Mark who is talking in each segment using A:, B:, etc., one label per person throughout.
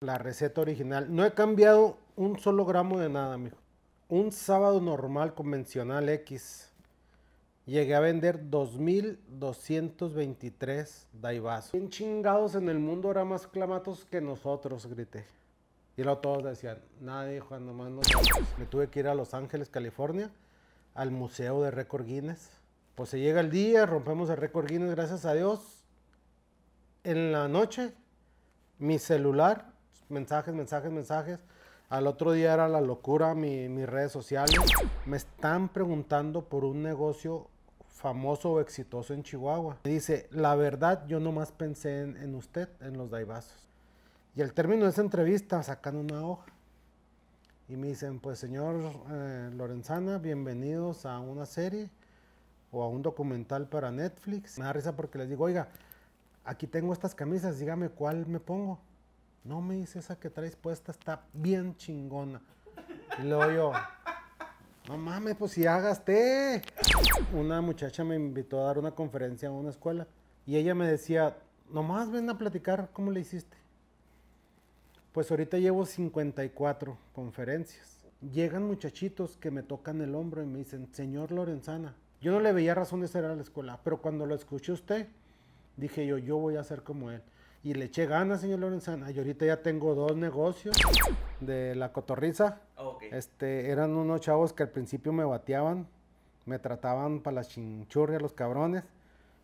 A: La receta original. No he cambiado un solo gramo de nada, mijo. Un sábado normal convencional X. Llegué a vender 2.223 daibazos. Bien chingados en el mundo ahora más clamatos que nosotros? Grité. Y luego todos decían, nadie, Juan, nomás no. Me tuve que ir a Los Ángeles, California, al Museo de Récord Guinness. Pues se llega el día, rompemos el récord Guinness, gracias a Dios. En la noche, mi celular mensajes, mensajes, mensajes. Al otro día era la locura, mi, mis redes sociales. Me están preguntando por un negocio famoso o exitoso en Chihuahua. Me dice, la verdad, yo nomás pensé en, usted, en los daibazos. Y al término de esa entrevista sacan una hoja. Y me dicen, pues señor eh, Lorenzana, bienvenidos a una serie o a un documental para Netflix. Me da risa porque les digo, oiga, aquí tengo estas camisas, dígame cuál me pongo no me dice esa que traes puesta, está bien chingona. Y luego yo, no mames, pues si hagaste. Una muchacha me invitó a dar una conferencia a una escuela y ella me decía, nomás ven a platicar, ¿cómo le hiciste? Pues ahorita llevo 54 conferencias. Llegan muchachitos que me tocan el hombro y me dicen, señor Lorenzana, yo no le veía razón de ser a la escuela, pero cuando lo escuché usted, dije yo, yo voy a ser como él y le eché ganas, señor Lorenzana. Y ahorita ya tengo dos negocios de la cotorriza. Ah, este, eran unos chavos que al principio me bateaban, me trataban para las chinchurrias, los cabrones.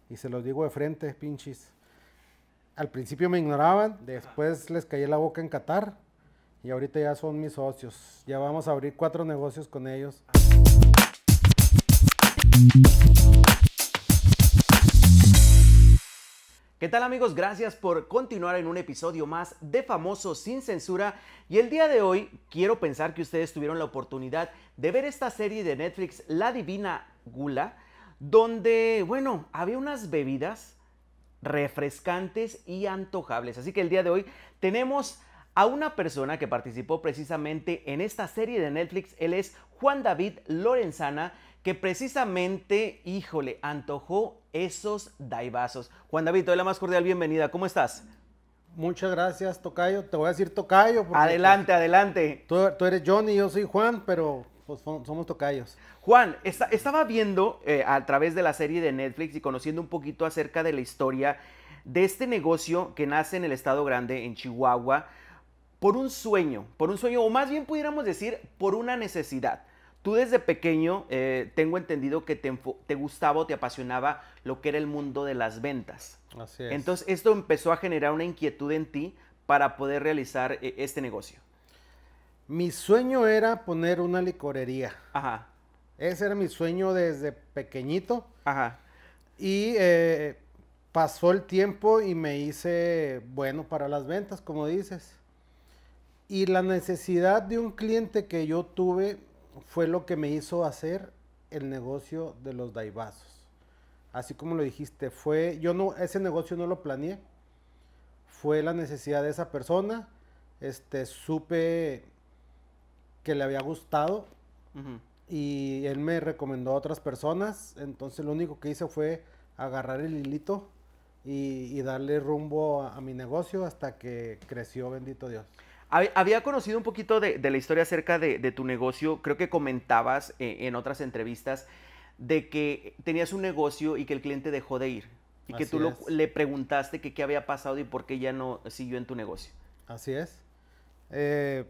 A: Y se los digo de frente, pinches. Al principio me ignoraban, después les caí la boca en Qatar. Y ahorita ya son mis socios. Ya vamos a abrir cuatro negocios con ellos. Ah.
B: ¿Qué tal amigos? Gracias por continuar en un episodio más de Famoso sin Censura y el día de hoy quiero pensar que ustedes tuvieron la oportunidad de ver esta serie de Netflix La Divina Gula donde, bueno, había unas bebidas refrescantes y antojables. Así que el día de hoy tenemos a una persona que participó precisamente en esta serie de Netflix. Él es Juan David Lorenzana que precisamente, híjole, antojó esos daibazos. Juan David, te la más cordial bienvenida. ¿Cómo estás?
A: Muchas gracias, Tocayo. Te voy a decir Tocayo. adelante, pues, adelante. Tú, tú, eres Johnny, yo soy Juan, pero pues, somos
B: Tocayos. Juan, estaba viendo eh, a través de la serie de Netflix y conociendo un poquito acerca de la historia de este negocio que nace en el Estado Grande, en Chihuahua, por un sueño, por un sueño, o más bien pudiéramos decir, por una necesidad. Tú desde pequeño eh, tengo entendido que te, gustaba o te apasionaba lo que era el mundo de las ventas. Así es. Entonces esto empezó a generar una inquietud en ti para poder realizar eh, este negocio.
A: Mi sueño era poner una licorería. Ajá. Ese era mi sueño desde pequeñito. Ajá. Y eh, pasó el tiempo y me hice bueno para las ventas, como dices. Y la necesidad de un cliente que yo tuve fue lo que me hizo hacer el negocio de los daibazos. Así como lo dijiste, fue, yo no, ese negocio no lo planeé, fue la necesidad de esa persona, este, supe que le había gustado y él me recomendó a otras personas, entonces lo único que hice fue agarrar el hilito y, darle rumbo a mi negocio hasta que creció, bendito Dios.
B: Había conocido un poquito de, la historia acerca de, tu negocio. Creo que comentabas eh, en otras entrevistas de que tenías un negocio y que el cliente dejó de ir. Y que tú le preguntaste qué había pasado y por qué ya no siguió en tu negocio.
A: Así es. Eh,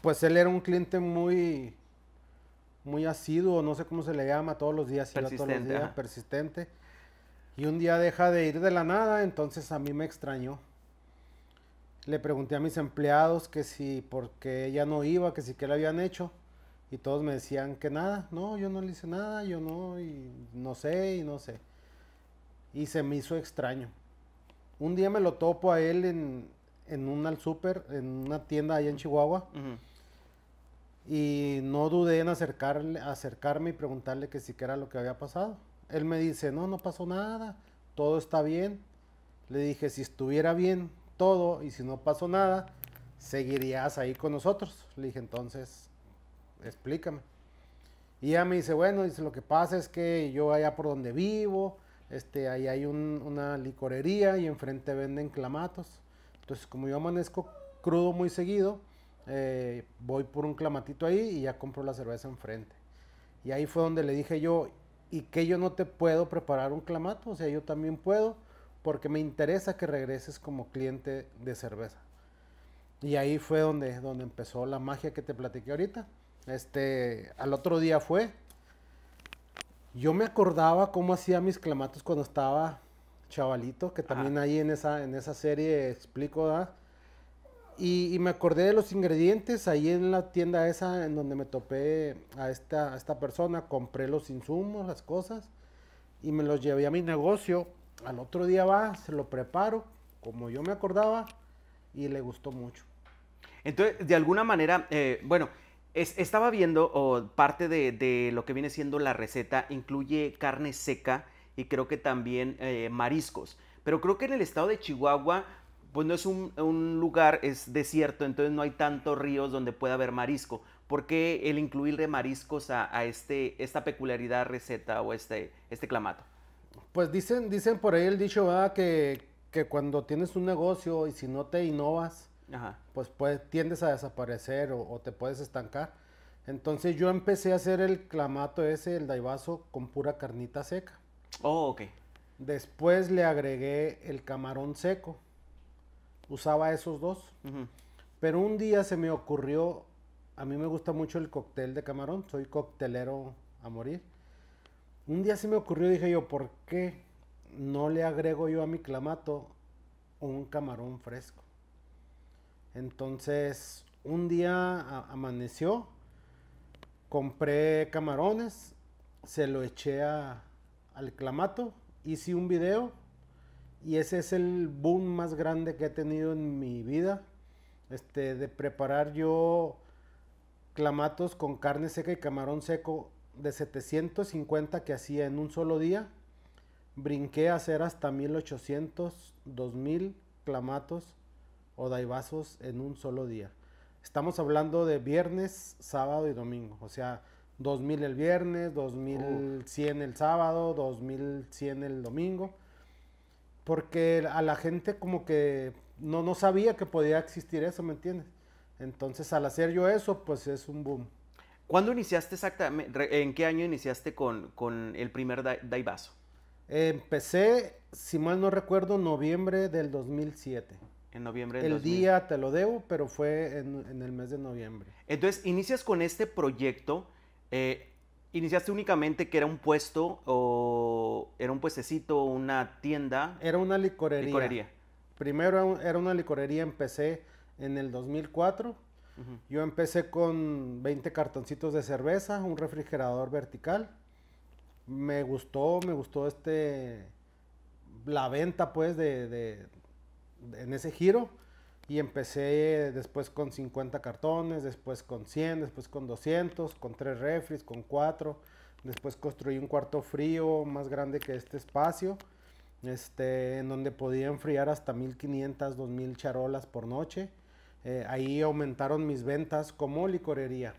A: pues él era un cliente muy, muy asiduo, no sé cómo se le llama, todos los días, persistente. Y un día deja de ir de la nada, entonces a mí me extrañó le pregunté a mis empleados que si porque ella no iba, que si qué le habían hecho. Y todos me decían que nada, no, yo no le hice nada, yo no, y no sé, y no sé. Y se me hizo extraño. Un día me lo topo a él en, en un al super, en una tienda allá en Chihuahua. Y no dudé en acercarle, acercarme y preguntarle que si qué era lo que había pasado. Él me dice, no, no pasó nada, todo está bien. Le dije, si estuviera bien, todo y si no pasó nada, seguirías ahí con nosotros. Le dije, entonces, explícame. Y ella me dice, bueno, dice, lo que pasa es que yo allá por donde vivo, este, ahí hay una licorería y enfrente venden clamatos. Entonces, como yo amanezco crudo muy seguido, eh, voy por un clamatito ahí y ya compro la cerveza enfrente. Y ahí fue donde le dije yo, ¿y que yo no te puedo preparar un clamato? O sea, yo también puedo porque me interesa que regreses como cliente de cerveza. Y ahí fue donde, donde empezó la magia que te platiqué ahorita. Este, al otro día fue, yo me acordaba cómo hacía mis clamatos cuando estaba chavalito, que también ahí en esa, en esa serie explico, Y, me acordé de los ingredientes ahí en la tienda esa en donde me topé a esta, a esta persona, compré los insumos, las cosas, y me los llevé a mi negocio al otro día va, se lo preparo, como yo me acordaba, y le gustó mucho.
B: Entonces, de alguna manera, eh, bueno, estaba viendo, o parte de, lo que viene siendo la receta incluye carne seca y creo que también eh, mariscos. Pero creo que en el estado de Chihuahua, pues no es un, lugar, es desierto, entonces no hay tantos ríos donde pueda haber marisco. ¿Por qué el incluirle mariscos a, este, esta peculiaridad receta o este, este clamato?
A: Pues dicen, dicen por ahí el dicho, Que, cuando tienes un negocio y si no te innovas, Pues, pues tiendes a desaparecer o, te puedes estancar. Entonces yo empecé a hacer el clamato ese, el daibazo, con pura carnita seca. Oh, ok. Después le agregué el camarón seco. Usaba esos dos. Pero un día se me ocurrió, a mí me gusta mucho el cóctel de camarón, soy coctelero a morir. Un día se me ocurrió, dije yo, ¿por qué no le agrego yo a mi clamato un camarón fresco? Entonces, un día amaneció, compré camarones, se lo eché al clamato, hice un video y ese es el boom más grande que he tenido en mi vida, este, de preparar yo clamatos con carne seca y camarón seco de 750 que hacía en un solo día, brinqué a hacer hasta 1800, 2000 clamatos o daibazos en un solo día. Estamos hablando de viernes, sábado y domingo. O sea, 2000 el viernes, 2100 el sábado, 2100 el domingo. Porque a la gente como que no, no sabía que podía existir eso, ¿me entiendes? Entonces al hacer yo eso, pues es un boom. ¿Cuándo iniciaste
B: exactamente, en qué año iniciaste con, el primer daibazo?
A: Empecé, si mal no recuerdo, noviembre del 2007.
B: En noviembre del 2007. El día
A: te lo debo, pero fue en, el mes de noviembre.
B: Entonces, inicias con este proyecto. Eh, ¿Iniciaste únicamente que era un puesto o era un puestecito, una tienda?
A: Era una licorería. Primero era una licorería, empecé en el 2004 yo empecé con 20 cartoncitos de cerveza, un refrigerador vertical. Me gustó, me gustó este la venta pues de, en ese giro y empecé después con 50 cartones, después con 100, después con 200, con 3 refres, con 4. Después construí un cuarto frío más grande que este espacio, este, en donde podía enfriar hasta 1500, 2000 charolas por noche. Eh, ahí aumentaron mis ventas como licorería.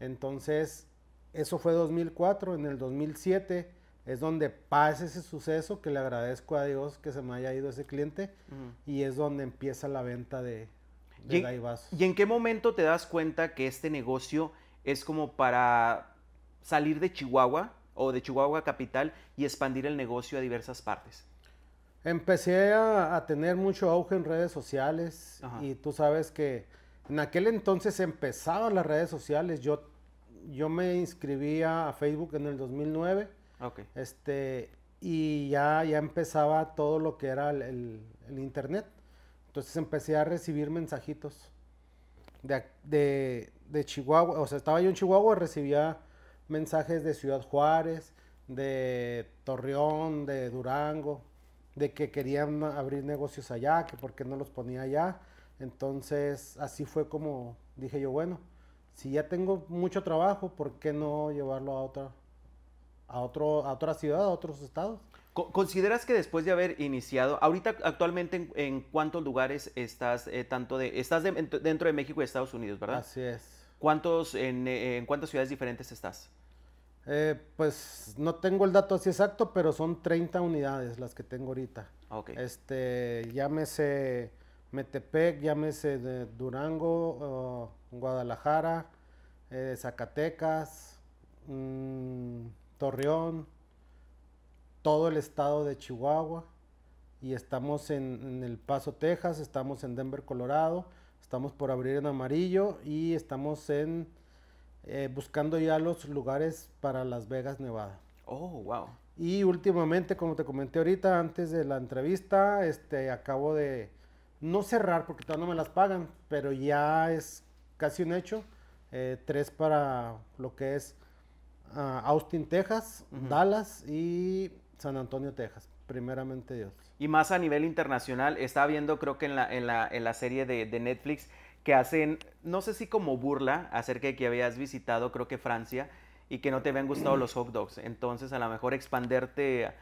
A: Entonces, eso fue 2004. En el 2007 es donde pasa ese suceso que le agradezco a Dios que se me haya ido ese cliente y es donde empieza la venta de, ¿Y
B: en qué momento te das cuenta que este negocio es como para salir de Chihuahua o de Chihuahua capital y expandir el negocio a diversas
A: partes? Empecé a, tener mucho auge en redes sociales y tú sabes que en aquel entonces empezaban las redes sociales. Yo, yo me inscribía a Facebook en el 2009. Okay. Este, y ya, ya empezaba todo lo que era el, internet. Entonces empecé a recibir mensajitos de, de, de, Chihuahua. O sea, estaba yo en Chihuahua, recibía mensajes de Ciudad Juárez, de Torreón, de Durango de que querían abrir negocios allá, que por qué no los ponía allá. Entonces, así fue como dije yo, bueno, si ya tengo mucho trabajo, ¿por qué no llevarlo a otra, a otro, a otra ciudad, a otros estados? ¿Consideras
B: que después de haber iniciado, ahorita actualmente en, cuántos lugares estás eh, tanto de, estás dentro de México y Estados Unidos, verdad? Así es. ¿Cuántos, en cuántas ciudades diferentes estás?
A: Eh, pues no tengo el dato así exacto, pero son 30 unidades las que tengo ahorita. Este, llámese Metepec, llámese Durango, Guadalajara, eh, Zacatecas, mm, Torreón, todo el estado de Chihuahua. Y estamos en El Paso, Texas, estamos en Denver, Colorado, estamos por abrir en Amarillo y estamos en eh, buscando ya los lugares para Las Vegas, Nevada. Oh, wow. Y últimamente, como te comenté ahorita antes de la entrevista, este, acabo de no cerrar porque todavía no me las pagan, pero ya es casi un hecho. Eh, tres para lo que es ah, Austin, Texas, Dallas y San Antonio, Texas, primeramente Dios.
B: Y más a nivel internacional, estaba viendo creo que en la, en la, en la serie de, de Netflix que hacen, no sé si como burla acerca de que habías visitado, creo que Francia, y que no te habían gustado los hot dogs. Entonces, a lo mejor expanderte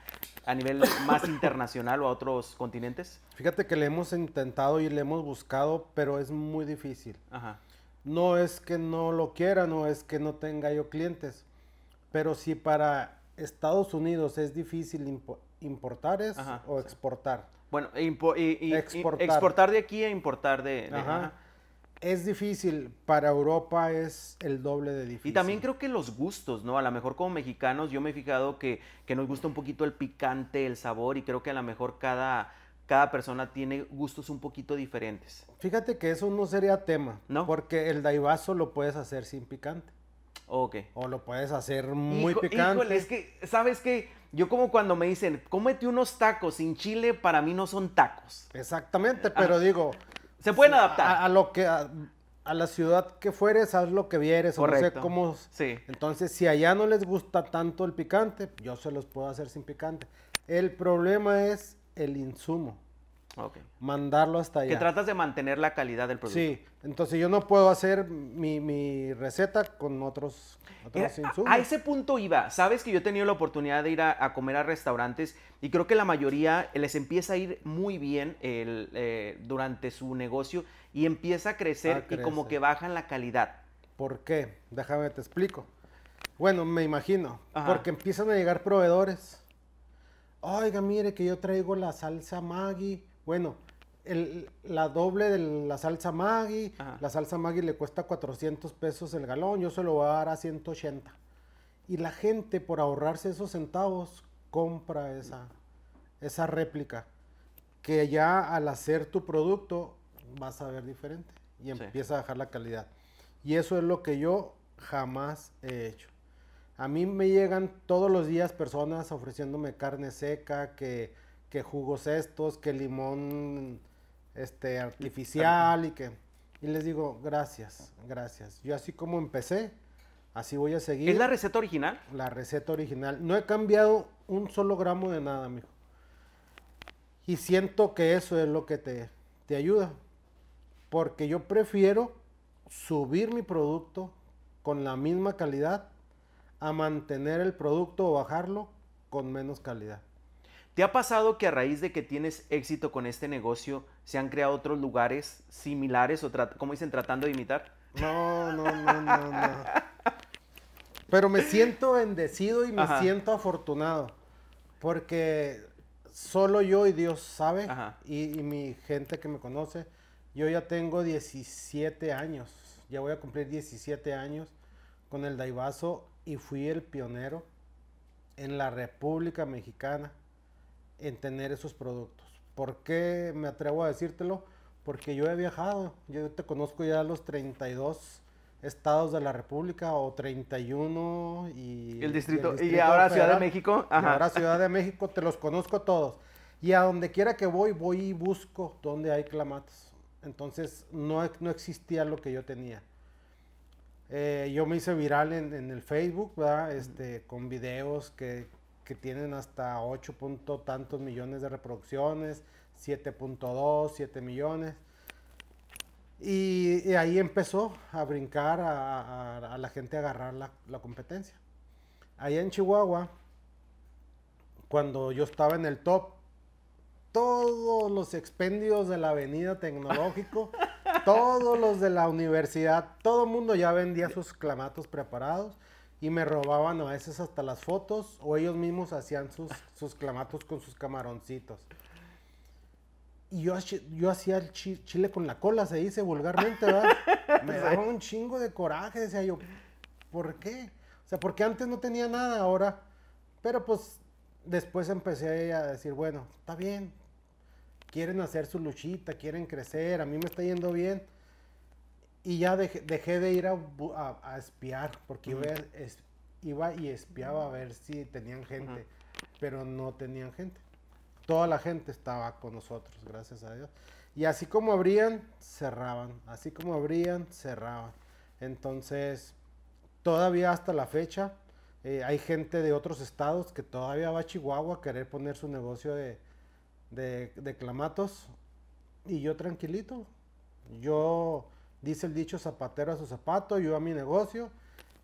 B: a nivel más internacional o a otros continentes.
A: Fíjate que le hemos intentado y le hemos buscado, pero es muy difícil. Ajá. No es que no lo quieran o es que no tenga yo clientes, pero si para Estados Unidos es difícil importar es, o exportar.
B: Bueno, y, exportar. de aquí a importar de... de Ajá
A: es difícil, para Europa es el doble de difícil. Y también creo que los
B: gustos, ¿no? A lo mejor como mexicanos yo me he fijado que, nos gusta un poquito el picante, el sabor y creo que a lo mejor cada, cada persona tiene gustos un poquito diferentes.
A: Fíjate que eso no sería tema, ¿no? Porque el daibazo lo puedes hacer sin picante. Ok. O lo puedes hacer muy picante. es que, ¿sabes qué? Yo como cuando me dicen, cómete unos
B: tacos sin chile, para mí no son tacos. Exactamente, ah. pero digo, se pueden adaptar.
A: A, lo que. A, la ciudad que fueres, haz lo que vieres. Correcto. O no cómo. Entonces, si allá no les gusta tanto el picante, yo se los puedo hacer sin picante. El problema es el insumo. Mandarlo hasta allá. Que
B: tratas de mantener la calidad
A: del producto. Sí, entonces yo no puedo hacer mi, receta con otros, A,
B: ese punto iba. Sabes que yo he tenido la oportunidad de ir a, comer a restaurantes y creo que la mayoría les empieza a ir muy bien eh, durante su negocio y empieza a crecer ah, y como que bajan la calidad.
A: ¿Por qué? Déjame te explico. Bueno, me imagino. Porque empiezan a llegar proveedores. Oiga, mire que yo traigo la salsa Maggi bueno, la doble de la salsa Maggi, la salsa Maggi le cuesta 400 pesos el galón, yo se lo voy a dar a 180. Y la gente, por ahorrarse esos centavos, compra esa, esa réplica, que ya al hacer tu producto vas a ver diferente y empieza a bajar la calidad. Y eso es lo que yo jamás he hecho. A mí me llegan todos los días personas ofreciéndome carne seca, que que jugos estos, que limón este, artificial y que... Y les digo, gracias, gracias. Yo así como empecé, así voy a seguir. ¿Es la receta original? La receta original. No he cambiado un solo gramo de nada, mijo. Y siento que eso es lo que te, te ayuda. Porque yo prefiero subir mi producto con la misma calidad a mantener el producto o bajarlo con menos calidad. ¿Te ha
B: pasado que a raíz de que tienes éxito con este negocio se han creado otros lugares similares o, como dicen, tratando de imitar?
C: No, no, no, no, no.
A: Pero me siento bendecido y me siento afortunado porque solo yo y Dios sabe y, mi gente que me conoce, yo ya tengo 17 años, ya voy a cumplir 17 años con el Daivaso y fui el pionero en la República Mexicana en tener esos productos. ¿Por qué me atrevo a decírtelo? Porque yo he viajado, yo te conozco ya los 32 estados de la República o 31 y el distrito y, ahora Ciudad de México, Ajá. ahora Ciudad de México, te los conozco todos. Y a donde quiera que voy, voy y busco donde hay clamatos. Entonces no, no existía lo que yo tenía. Eh, yo me hice viral en, el Facebook, ¿verdad? Este, con videos que, que tienen hasta 8 punto tantos millones de reproducciones, 7.2, 7 millones. Y, ahí empezó a brincar a, la gente a agarrar la, competencia. Allá en Chihuahua, cuando yo estaba en el top, todos los expendios de la avenida tecnológico, todos los de la universidad, todo el mundo ya vendía sus clamatos preparados y me robaban a veces hasta las fotos o ellos mismos hacían sus, sus clamatos con sus camaroncitos. Y yo, yo hacía el chile con la cola, se dice vulgarmente, ¿verdad? Me daba un chingo de coraje, decía yo, ¿por qué? O sea, porque antes no tenía nada, ahora. Pero pues después empecé a decir, bueno, está bien, quieren hacer su luchita, quieren crecer, a mí me está yendo bien y ya dejé, de ir a, espiar, porque iba, iba, y espiaba a ver si tenían gente, pero no tenían gente. Toda la gente estaba con nosotros, gracias a Dios. Y así como abrían, cerraban. Así como abrían, cerraban. Entonces, todavía hasta la fecha, eh, hay gente de otros estados que todavía va a Chihuahua a querer poner su negocio de, de, de clamatos. Y yo tranquilito. Yo Dice el dicho zapatero a su zapato, yo a mi negocio,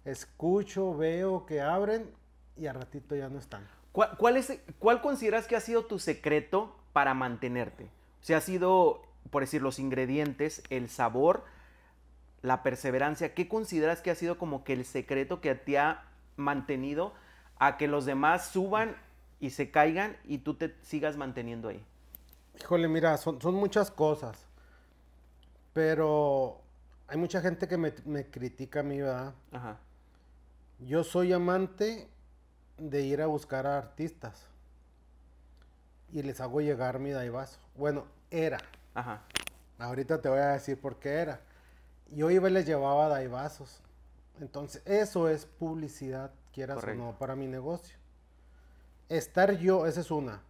A: escucho, veo que abren y al ratito ya no están.
B: ¿Cuál, consideras que ha sido tu secreto para mantenerte? O sea, ha sido, por decir, los ingredientes, el sabor, la perseverancia. ¿Qué consideras que ha sido como que el secreto que te ha mantenido a que los demás suban y se caigan y tú te sigas manteniendo ahí?
A: Híjole, mira, son, son muchas cosas. Pero hay mucha gente que me, me critica a mí, ¿verdad? Ajá. Yo soy amante de ir a buscar a artistas y les hago llegar mi daivaso. Bueno, era. Ajá. Ahorita te voy a decir por qué era. Yo iba y les llevaba daivazos. Entonces, eso es publicidad, quieras o no, para mi negocio. Estar yo, esa es una.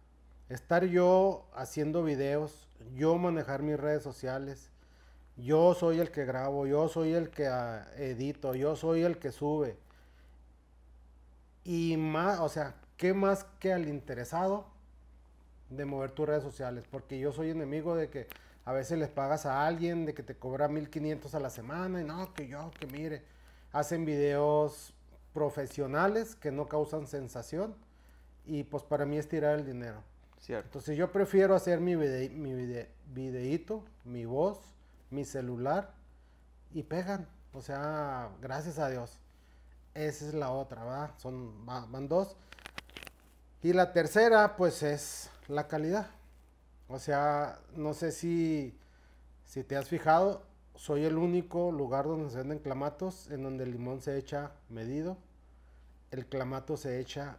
A: Estar yo haciendo videos, yo manejar mis redes sociales, yo soy el que grabo, yo soy el que ah, edito, yo soy el que sube. Y más, o sea, ¿qué más que al interesado de mover tus redes sociales? Porque yo soy enemigo de que a veces les pagas a alguien, de que te cobra 1500 a la semana, y no, que yo, que mire, hacen videos profesionales que no causan sensación, y pues para mí es tirar el dinero. Cierto. Entonces yo prefiero hacer mi, mi mi voz, mi celular y pegan. O sea, gracias a Dios. Esa es la otra, Son, van dos. Y la tercera, pues es la calidad. O sea, no sé si, si te has fijado, soy el único lugar donde se venden clamatos en donde el limón se echa medido. El clamato se echa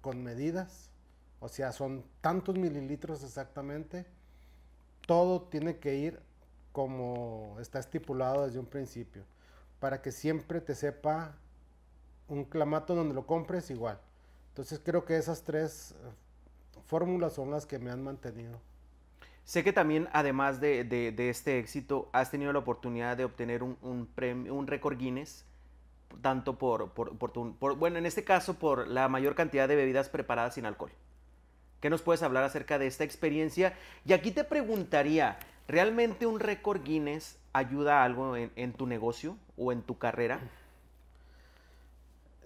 A: con medidas. O sea, son tantos mililitros exactamente. Todo tiene que ir como está estipulado desde un principio, para que siempre te sepa un clamato donde lo compres igual. Entonces creo que esas tres eh, fórmulas son las que me han mantenido.
B: Sé que también, además de, este éxito, has tenido la oportunidad de obtener un, un récord Guinness, tanto por, por, bueno, en este caso, por la mayor cantidad de bebidas preparadas sin alcohol. ¿Qué nos puedes hablar acerca de esta experiencia? Y aquí te preguntaría, ¿Realmente un récord Guinness ayuda algo en, tu negocio o en tu carrera?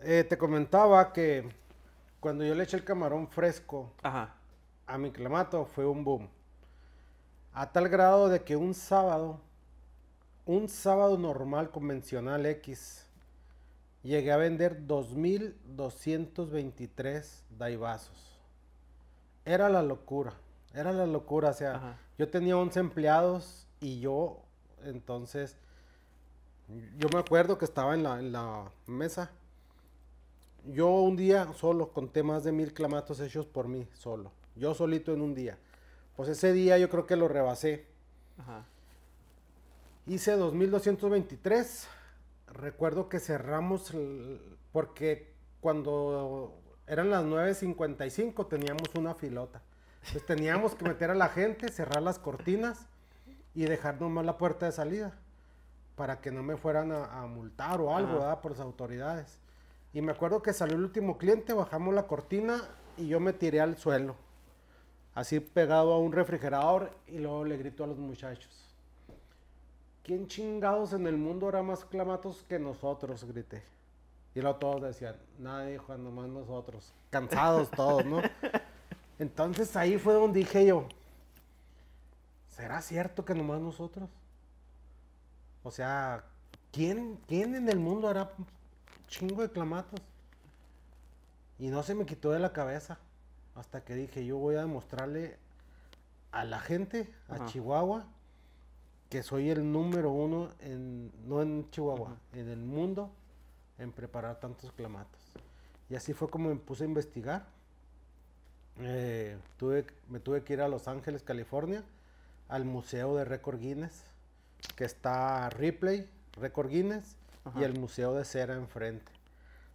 A: Eh, te comentaba que cuando yo le eché el camarón fresco a mi clamato fue un boom. A tal grado de que un sábado, un sábado normal convencional X, llegué a vender 2.223 daibazos. Era la locura. Era la locura, o sea, yo tenía 11 empleados y yo, entonces, yo me acuerdo que estaba en la, mesa. Yo un día solo conté más de mil clamatos hechos por mí, solo. Yo solito en un día. Pues ese día yo creo que lo rebasé. Ajá. Hice 2223. Recuerdo que cerramos porque cuando eran las 9.55 teníamos una filota. Entonces teníamos que meter a la gente, cerrar las cortinas y dejar nomás la puerta de salida para que no me fueran a, multar o algo, ¿verdad? Por las autoridades. Y me acuerdo que salió el último cliente, bajamos la cortina y yo me tiré al suelo, así pegado a un refrigerador y luego le grito a los muchachos. ¿Quién chingados en el mundo era más clamatos que nosotros? grité. Y luego todos decían, nadie, hijo, nomás nosotros. Cansados todos, ¿no? Entonces ahí fue donde dije yo, ¿será cierto que nomás nosotros? O sea, ¿quién, quién en el mundo hará chingo de clamatos? Y no se me quitó de la cabeza hasta que dije, yo voy a demostrarle a la gente, a Chihuahua, que soy el número uno, en, no en Chihuahua, en el mundo, en preparar tantos clamatos. Y así fue como me puse a investigar. Eh, tuve, me tuve que ir a Los Ángeles, California, al Museo de Record Guinness, que está Ripley, Record Guinness, y el Museo de Cera enfrente.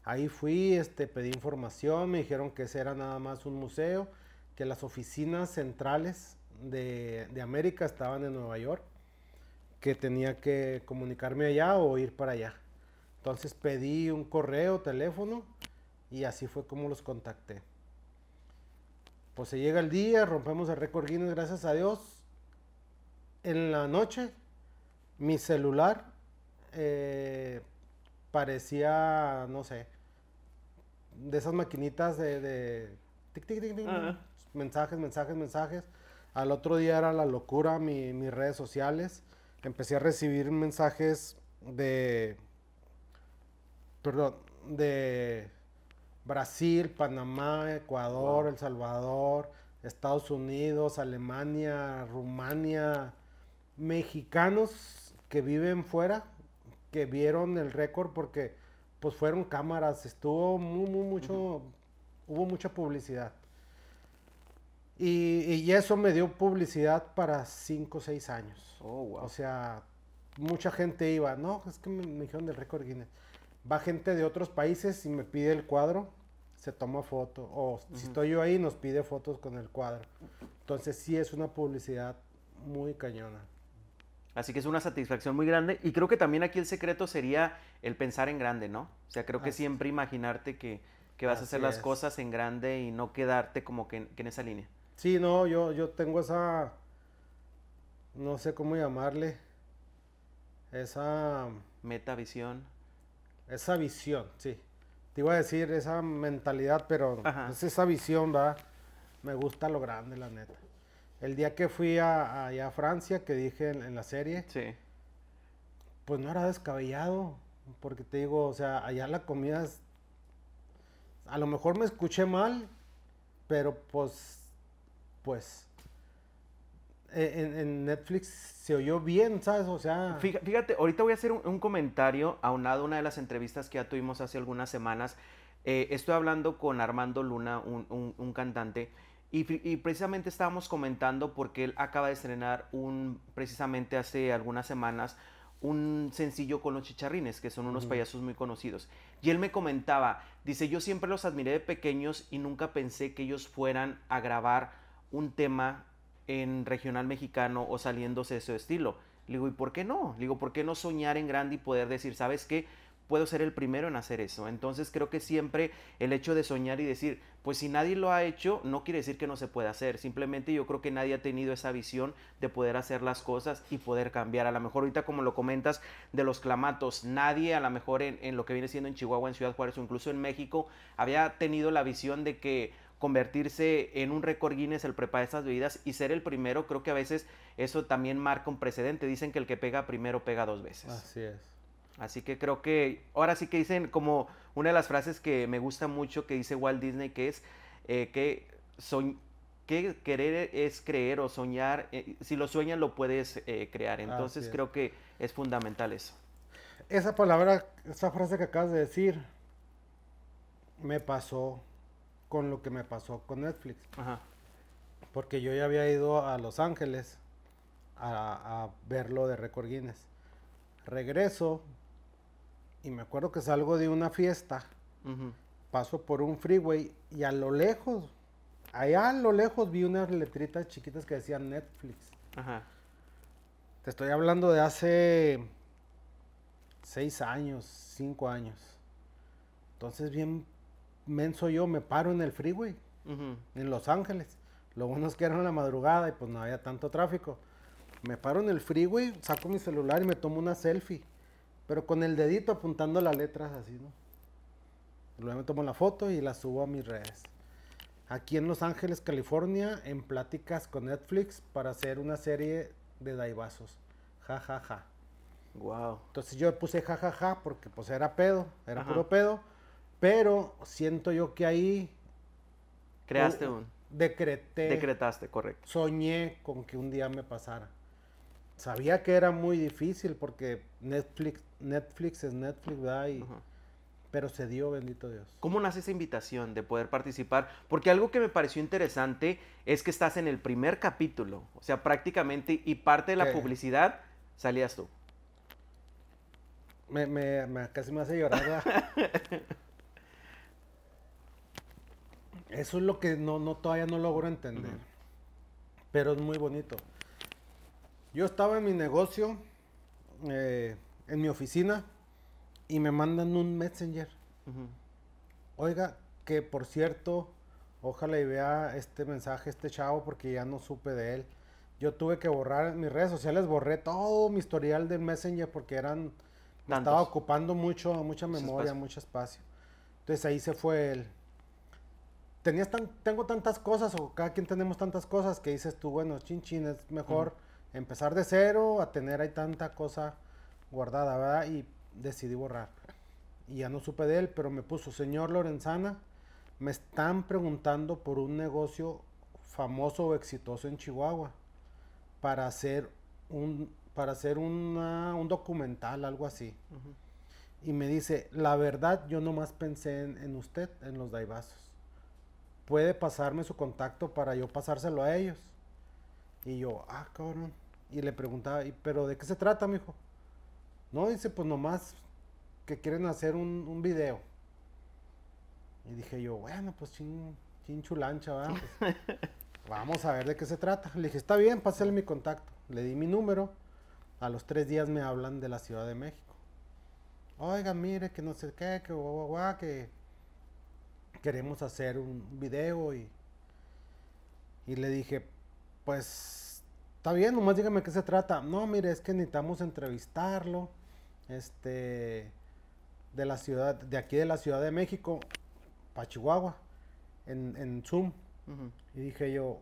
A: Ahí fui, este, pedí información, me dijeron que ese era nada más un museo, que las oficinas centrales de América estaban en Nueva York, que tenía que comunicarme allá o ir para allá. Entonces pedí un correo, teléfono, y así fue como los contacté pues se llega el día, rompemos el récord Guinness, gracias a Dios. En la noche, mi celular eh, parecía, no sé, de esas maquinitas de, mensajes, mensajes, mensajes. Al otro día era la locura, mis redes sociales. Empecé a recibir mensajes de, perdón, de Brasil, Panamá, Ecuador, El Salvador, Estados Unidos, Alemania, Rumania, mexicanos que viven fuera, que vieron el récord porque pues fueron cámaras, estuvo muy, muy mucho, hubo mucha publicidad. Y, eso me dio publicidad para 5 o 6 años. Oh, o sea, mucha gente iba, no, es que me dijeron del récord Guinness. Va gente de otros países y me pide el cuadro se toma foto, o si estoy yo ahí, nos pide fotos con el cuadro. Entonces sí es una publicidad muy cañona.
B: Así que es una satisfacción muy grande y creo que también aquí el secreto sería el pensar en grande, ¿no? O sea, creo que siempre imaginarte que, que vas a hacer las cosas en grande y no quedarte como que, en esa línea.
A: Sí, no, yo, yo tengo esa, no sé cómo llamarle, esa... meta visión Esa visión, sí te iba a decir, esa mentalidad, pero es esa visión, va. Me gusta lo grande, la neta. El día que fui a, allá a Francia, que dije en, la serie, pues no era descabellado, porque te digo, o sea, allá la comida es, a lo mejor me escuché mal, pero pues, pues, eh, en, Netflix se oyó bien, ¿sabes? O sea...
B: Fíjate, ahorita voy a hacer un, un comentario aunado a una de las entrevistas que ya tuvimos hace algunas semanas. Eh, estoy hablando con Armando Luna, un, un, cantante, y, precisamente estábamos comentando porque él acaba de estrenar un, precisamente hace algunas semanas, un sencillo con los chicharrines, que son unos payasos muy conocidos. Y él me comentaba, dice, yo siempre los admiré de pequeños y nunca pensé que ellos fueran a grabar un tema en regional mexicano o saliéndose de su estilo. Le digo, ¿y por qué no? Le digo, ¿por qué no soñar en grande y poder decir, ¿sabes qué? Puedo ser el primero en hacer eso. Entonces creo que siempre el hecho de soñar y decir, pues si nadie lo ha hecho, no quiere decir que no se pueda hacer. Simplemente yo creo que nadie ha tenido esa visión de poder hacer las cosas y poder cambiar. A lo mejor ahorita como lo comentas de los clamatos, nadie a lo mejor en, en lo que viene siendo en Chihuahua, en Ciudad Juárez o incluso en México había tenido la visión de que convertirse en un récord Guinness el preparar estas bebidas y ser el primero, creo que a veces eso también marca un precedente. Dicen que el que pega primero pega dos veces. Así es. Así que creo que ahora sí que dicen como una de las frases que me gusta mucho que dice Walt Disney, que es eh, que, que querer es creer o soñar, eh, si lo sueñas lo puedes eh, crear. Entonces creo que es fundamental eso.
A: Esa palabra, esa frase que acabas de decir, me pasó con lo que me pasó con Netflix. Porque yo ya había ido a Los Ángeles a, a lo de Record Guinness. Regreso y me acuerdo que salgo de una fiesta, paso por un freeway y a lo lejos, allá a lo lejos vi unas letritas chiquitas que decían Netflix. Te estoy hablando de hace seis años, cinco años. Entonces, bien menso yo me paro en el freeway, en Los Ángeles. Lo bueno es que era en la madrugada y pues no había tanto tráfico. Me paro en el freeway, saco mi celular y me tomo una selfie, pero con el dedito apuntando las letras así, ¿no? Luego me tomo la foto y la subo a mis redes. Aquí en Los Ángeles, California, en pláticas con Netflix para hacer una serie de daibazos. Ja, ja, ja. Wow. Entonces yo puse ja, ja, ja porque pues era pedo, era puro pedo pero siento yo que ahí... Creaste uh, un... Decreté. Decretaste, correcto. Soñé con que un día me pasara. Sabía que era muy difícil porque Netflix, Netflix es Netflix, ¿verdad? Pero se dio, bendito Dios.
B: ¿Cómo nace esa invitación de poder participar? Porque algo que me pareció interesante es que estás en el primer capítulo, o sea, prácticamente, y parte de la publicidad salías tú.
A: casi me hace llorar. Eso es lo que no, todavía no logro entender. Pero es muy bonito. Yo estaba en mi negocio, eh, en mi oficina, y me mandan un messenger. Oiga, que por cierto, ojalá y vea este mensaje este chavo porque ya no supe de él. Yo tuve que borrar mis redes sociales, borré todo mi historial de Messenger porque eran me estaba ocupando mucho, mucha memoria, mucho espacio. Entonces ahí se fue el tenías tan, tengo tantas cosas o cada quien tenemos tantas cosas que dices tú, bueno, chin chin, es mejor empezar de cero a tener ahí tanta cosa guardada, ¿verdad? Y decidí borrar. Y ya no supe de él, pero me puso, señor Lorenzana, me están preguntando por un negocio famoso o exitoso en Chihuahua para hacer un para hacer un documental, algo así. Y me dice, la verdad, yo nomás pensé en, en usted, en los daibazos puede pasarme su contacto para yo pasárselo a ellos. Y yo, ah, cabrón. Y le preguntaba, ¿pero de qué se trata, mijo? No, dice, pues nomás que quieren hacer un, video. Y dije yo, bueno, pues chin, chin chulancha, pues, vamos a ver de qué se trata. Le dije, está bien, pásale mi contacto. Le di mi número. A los tres días me hablan de la Ciudad de México. Oiga, mire, que no sé qué, que guau, guau, que queremos hacer un video y, y le dije, pues está bien, nomás dígame qué se trata. No, mire, es que necesitamos entrevistarlo, este, de la ciudad, de aquí de la Ciudad de México, para en, Zoom. Y dije yo,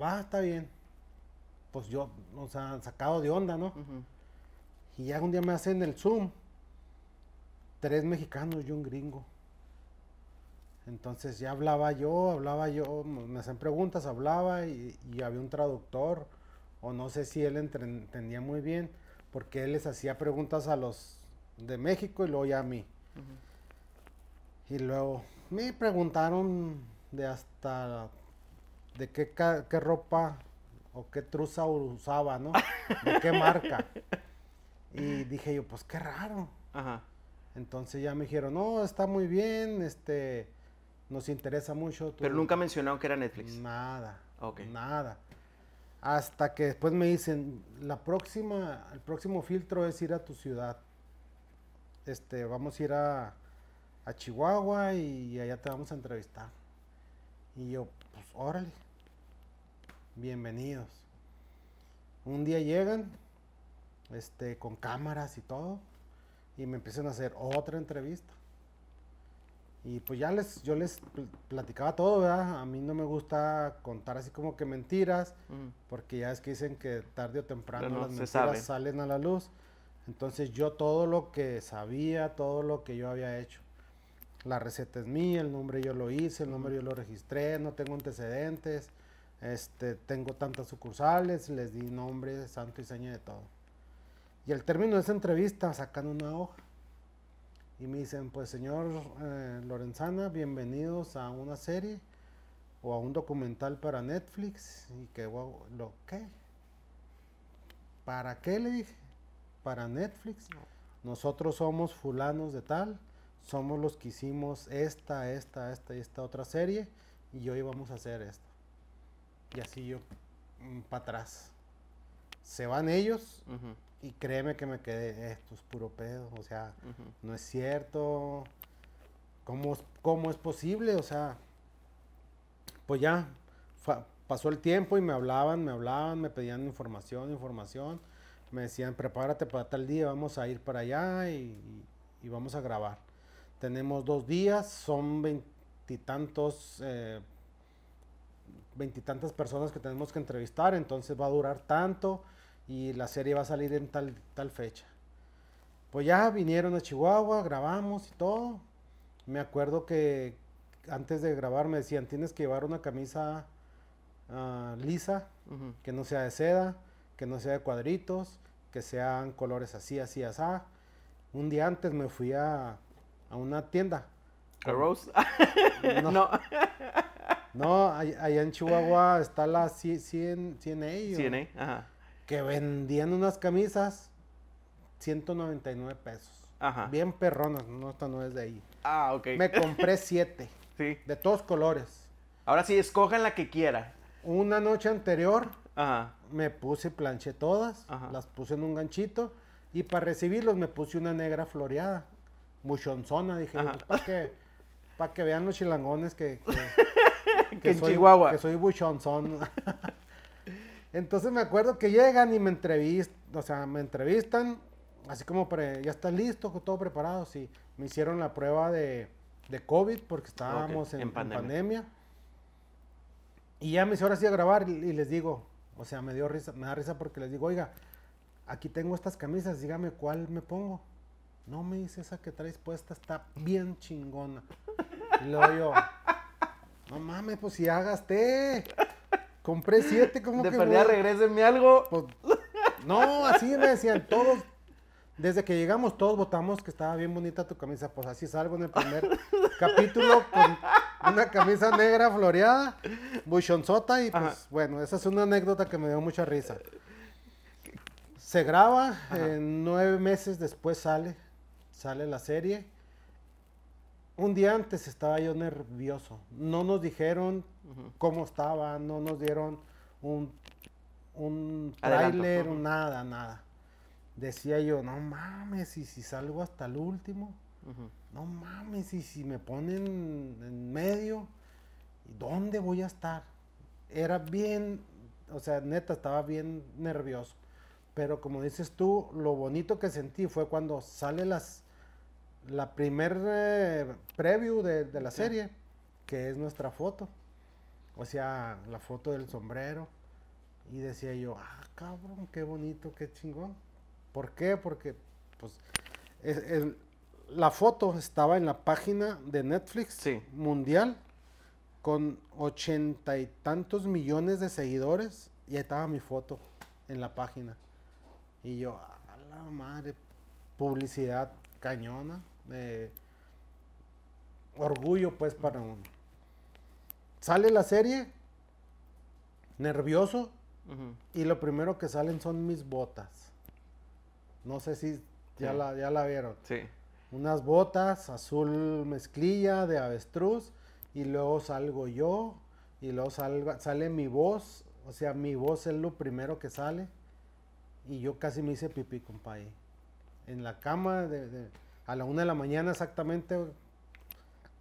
A: va, está bien. Pues yo, nos han sacado de onda, ¿no? Y ya un día me hacen el Zoom. Tres mexicanos y un gringo. Entonces ya hablaba yo, hablaba yo, me hacían preguntas, hablaba y, había un traductor, o no sé si él entendía muy bien, porque él les hacía preguntas a los de México y luego ya a mí. Y luego me preguntaron de hasta de qué, qué ropa o qué truza usaba, ¿no? De qué marca. Y dije yo, pues qué raro. Ajá. Entonces ya me dijeron, no, está muy bien, este, nos interesa mucho. Pero nunca
B: mencionaron que era Netflix.
A: Nada.
B: Ok. Nada.
A: Hasta que después me dicen, la próxima, el próximo filtro es ir a tu ciudad. Este, vamos a ir a, a Chihuahua y allá te vamos a entrevistar. Y yo, pues órale, bienvenidos. Un día llegan, este, con cámaras y todo, y me empiezan a hacer otra entrevista. Y pues ya les, yo les platicaba todo, ¿verdad? A mí no me gusta contar así como que mentiras, mm. porque ya es que dicen que tarde o temprano las mentiras salen a la luz. Entonces yo todo lo que sabía, todo lo que yo había hecho. La receta es mía, el nombre yo lo hice, el nombre yo lo registré, no tengo antecedentes, este, tengo tantas sucursales, les di nombre, santo y seña de todo. Y el término de esa entrevista, sacando una hoja y me dicen, pues señor eh, Lorenzana, bienvenidos a una serie o a un documental para Netflix y que wow, lo que para qué le dije para Netflix nosotros somos fulanos de tal somos los que hicimos esta esta esta y esta otra serie y hoy vamos a hacer esto y así yo mm, para atrás se van ellos y créeme que me quedé, esto eh, es pues, puro pedo, o sea, no es cierto. ¿Cómo, ¿Cómo es posible? O sea, pues ya, pasó el tiempo y me hablaban, me hablaban, me pedían información, información. Me decían, prepárate para tal día, vamos a ir para allá y, y vamos a grabar. Tenemos dos días, son veintitantos, eh, veintitantas personas que tenemos que entrevistar, entonces va a durar tanto y la serie va a salir en tal, tal fecha. Pues ya vinieron a Chihuahua, grabamos y todo. Me acuerdo que antes de grabar me decían, tienes que llevar una camisa ah, lisa, que no sea de seda, que no sea de cuadritos, que sean colores así, así, así. Un día antes me fui a, una tienda. ¿A Rose? no. no. allá en Chihuahua está la Cien CNA. CNA, ajá que vendían unas camisas 199 pesos. Bien perronas, no, esta no es de ahí.
C: Ah, ok. Me compré
A: siete. sí. De todos colores. Ahora sí, escojan la que quiera. Una noche anterior me puse, planché todas, las puse en un ganchito y para recibirlos me puse una negra floreada, buchonzona, dije, pues, para que, que vean los chilangones que, que, soy, Chihuahua. Que soy Entonces me acuerdo que llegan y me entrevistan, o sea, me entrevistan, así como ya está listo, todo preparado, sí. Me hicieron la prueba de, COVID porque estábamos en, pandemia. Y ya me hicieron así a grabar y, les digo, o sea, me dio risa, me da risa porque les digo, oiga, aquí tengo estas camisas, dígame cuál me pongo. No me dice esa que traes puesta, está bien chingona. Y luego yo, no mames, pues si ya gasté. Compré siete,
C: como que. De
A: regrésenme algo. Pues, no, así me decían todos. Desde que llegamos todos votamos que estaba bien bonita tu camisa. Pues así salgo en el primer capítulo con una camisa negra floreada, buchonzota y pues bueno, esa es una anécdota que me dio mucha risa. Se graba, eh, nueve meses después sale, sale la serie. Un día antes estaba yo nervioso. No nos dijeron cómo estaba, no nos dieron un, un tráiler, nada, nada. Decía yo, no mames, y si salgo hasta el último, no mames, y si me ponen en medio, ¿dónde voy a estar? Era bien, o sea, neta, estaba bien nervioso. Pero como dices tú, lo bonito que sentí fue cuando sale las, la primer eh, preview de, la serie, que es nuestra foto o sea, la foto del sombrero. Y decía yo, ah, cabrón, qué bonito, qué chingón. ¿Por qué? Porque, pues, la foto estaba en la página de Netflix mundial con ochenta y tantos millones de seguidores y ahí estaba mi foto en la página. Y yo, a la madre, publicidad cañona, eh, orgullo pues para un sale la serie, nervioso, y lo primero que salen son mis botas. No sé si ya, la, ya la vieron. Sí. Unas botas azul mezclilla de avestruz, y luego salgo yo, y luego sale mi voz, o sea, mi voz es lo primero que sale, y yo casi me hice pipí, compadre. En la cama, a la una de la mañana exactamente,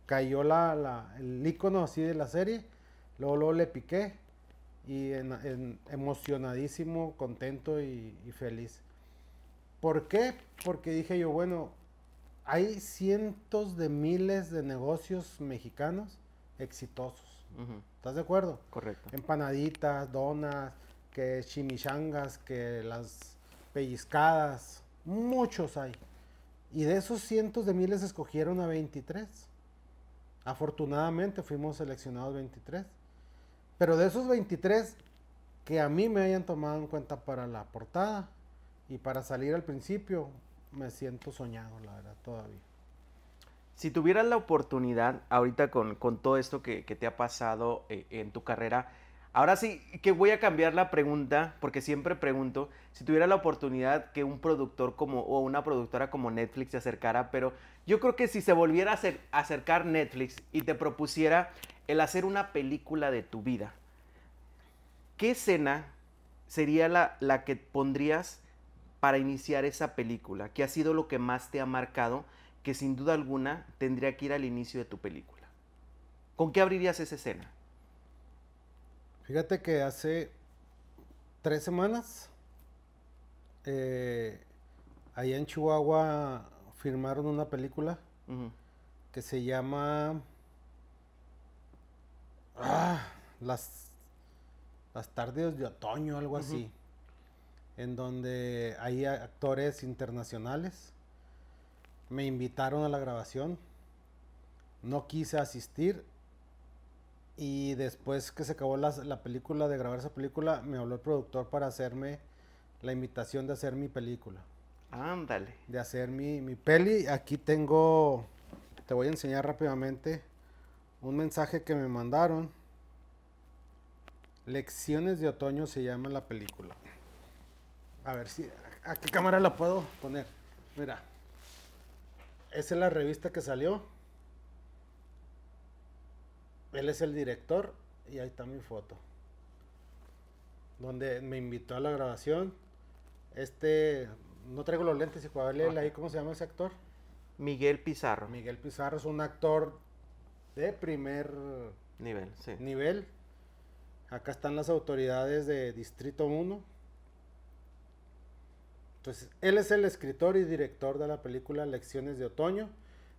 A: cayó la, la, el icono así de la serie. Luego, lo le piqué y en, emocionadísimo, contento y, feliz. ¿Por qué? Porque dije yo, bueno, hay cientos de miles de negocios mexicanos exitosos. ¿Estás de acuerdo? Correcto. Empanaditas, donas, que chimichangas, que las pellizcadas, muchos hay. Y de esos cientos de miles escogieron a 23. Afortunadamente fuimos seleccionados 23. Pero de esos 23 que a mí me hayan tomado en cuenta para la portada y para salir al principio, me siento soñado, la verdad, todavía.
B: Si tuvieras la oportunidad, ahorita con, todo esto que, te ha pasado eh, en tu carrera, ahora sí que voy a cambiar la pregunta, porque siempre pregunto, si tuviera la oportunidad que un productor como, o una productora como Netflix se acercara, pero yo creo que si se volviera a acercar Netflix y te propusiera el hacer una película de tu vida, ¿qué escena sería la, que pondrías para iniciar esa película? ¿Qué ha sido lo que más te ha marcado que sin duda alguna tendría que ir al inicio de tu película?
A: ¿Con qué abrirías esa escena? Fíjate que hace tres semanas, eh, allá en Chihuahua firmaron una película que se llama ah, las las tardes de otoño, algo así, en donde hay actores internacionales. Me invitaron a la grabación, no quise asistir y después que se acabó la, película, de grabar esa película, me habló el productor para hacerme la invitación de hacer mi película. Ándale. De hacer mi, peli. Aquí tengo, te voy a enseñar rápidamente un mensaje que me mandaron. Lecciones de otoño se llama la película. A ver si, ¿a qué cámara la puedo poner? Mira, esa es la revista que salió. Él es el director y ahí está mi foto. Donde me invitó a la grabación. Este no traigo los lentes y puedo él ahí, ¿cómo se llama ese actor? Miguel Pizarro. Miguel Pizarro es un actor de primer nivel, Nivel. Acá están las autoridades de Distrito 1. Entonces, él es el escritor y director de la película Lecciones de Otoño,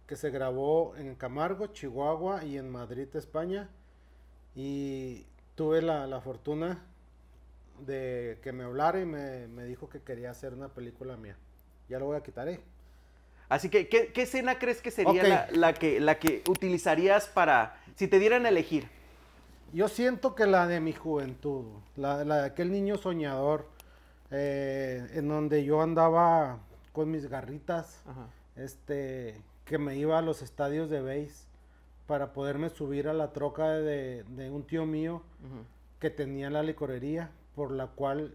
A: que se grabó en Camargo, Chihuahua y en Madrid, España. Y tuve la, la fortuna de que me hablara y me, dijo que quería hacer una película mía. Ya lo voy a quitar, ¿eh?
B: Así que, ¿qué, escena crees que sería la, que, utilizarías para, si te dieran a elegir?
A: Yo siento que la de mi juventud, la, la de aquel niño soñador, eh, en donde yo andaba con mis garritas, este, que me iba a los estadios de base para poderme subir a la troca de, un tío mío que tenía la licorería por la cual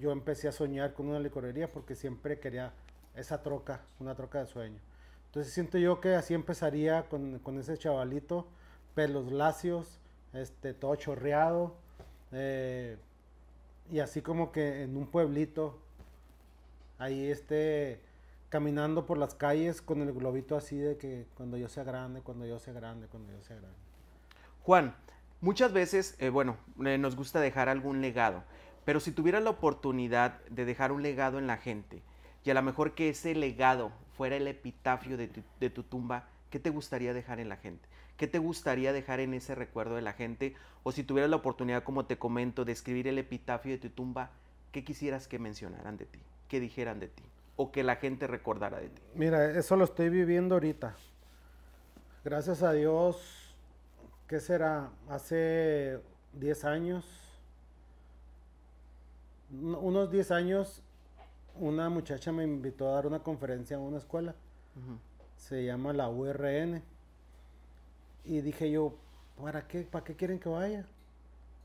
A: yo empecé a soñar con una licorería porque siempre quería esa troca, una troca de sueño. Entonces siento yo que así empezaría con, ese chavalito, pelos lacios, este, todo chorreado, eh, y así como que en un pueblito, ahí este, caminando por las calles con el globito así de que cuando yo sea grande, cuando yo sea grande, cuando yo sea grande.
B: Juan, Muchas veces, eh, bueno, eh, nos gusta dejar algún legado, pero si tuvieras la oportunidad de dejar un legado en la gente, y a lo mejor que ese legado fuera el epitafio de tu, de tu tumba, ¿qué te gustaría dejar en la gente? ¿Qué te gustaría dejar en ese recuerdo de la gente? O si tuvieras la oportunidad, como te comento, de escribir el epitafio de tu tumba, ¿qué quisieras que mencionaran de ti? ¿Qué dijeran de ti? ¿O que la gente recordara
A: de ti? Mira, eso lo estoy viviendo ahorita. Gracias a Dios, ¿qué será? Hace 10 años, unos 10 años, una muchacha me invitó a dar una conferencia en una escuela. Se llama la URN. Y dije yo, ¿para qué, ¿para qué quieren que vaya?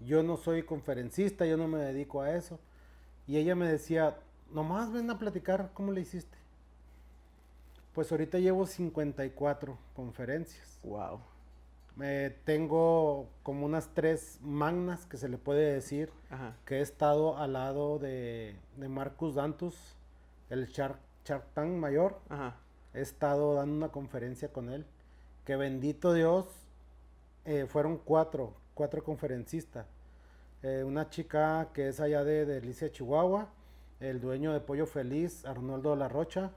A: Yo no soy conferencista, yo no me dedico a eso. Y ella me decía, nomás ven a platicar cómo le hiciste. Pues ahorita llevo 54 conferencias. Wow. Eh, tengo como unas tres magnas que se le puede decir que he estado al lado de, Marcus Dantus, el char mayor. He estado dando una conferencia con él. Que bendito Dios, eh, fueron cuatro, cuatro conferencistas. Eh, una chica que es allá de Delicia, Chihuahua, el dueño de Pollo Feliz, Arnoldo La Rocha,